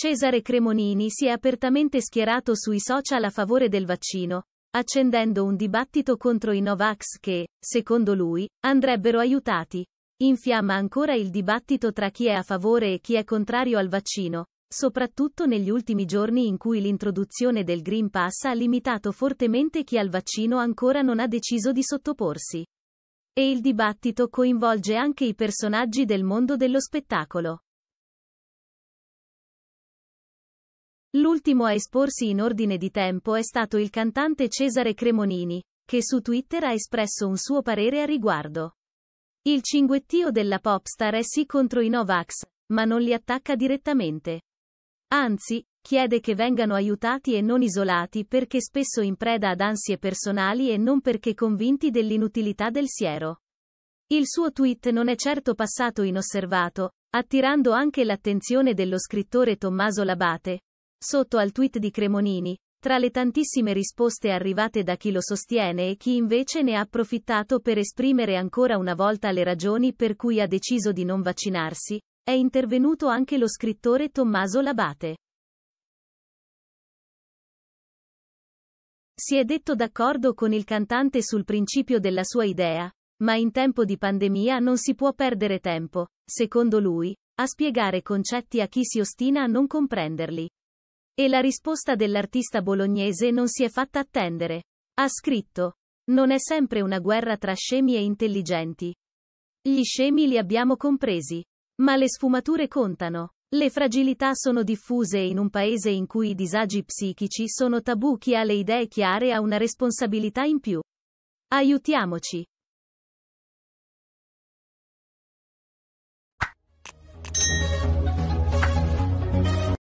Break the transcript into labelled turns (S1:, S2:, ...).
S1: Cesare Cremonini si è apertamente schierato sui social a favore del vaccino, accendendo un dibattito contro i Novax che, secondo lui, andrebbero aiutati. Infiamma ancora il dibattito tra chi è a favore e chi è contrario al vaccino, soprattutto negli ultimi giorni in cui l'introduzione del Green Pass ha limitato fortemente chi al vaccino ancora non ha deciso di sottoporsi. E il dibattito coinvolge anche i personaggi del mondo dello spettacolo. L'ultimo a esporsi in ordine di tempo è stato il cantante Cesare Cremonini, che su Twitter ha espresso un suo parere a riguardo. Il cinguettio della popstar è sì contro i Novax, ma non li attacca direttamente. Anzi, chiede che vengano aiutati e non isolati perché spesso in preda ad ansie personali e non perché convinti dell'inutilità del siero. Il suo tweet non è certo passato inosservato, attirando anche l'attenzione dello scrittore Tommaso Labate, Sotto al tweet di Cremonini, tra le tantissime risposte arrivate da chi lo sostiene e chi invece ne ha approfittato per esprimere ancora una volta le ragioni per cui ha deciso di non vaccinarsi, è intervenuto anche lo scrittore Tommaso Labate. Si è detto d'accordo con il cantante sul principio della sua idea, ma in tempo di pandemia non si può perdere tempo, secondo lui, a spiegare concetti a chi si ostina a non comprenderli. E la risposta dell'artista bolognese non si è fatta attendere. Ha scritto. Non è sempre una guerra tra scemi e intelligenti. Gli scemi li abbiamo compresi. Ma le sfumature contano. Le fragilità sono diffuse in un paese in cui i disagi psichici sono tabù. Chi ha le idee chiare ha una responsabilità in più. Aiutiamoci.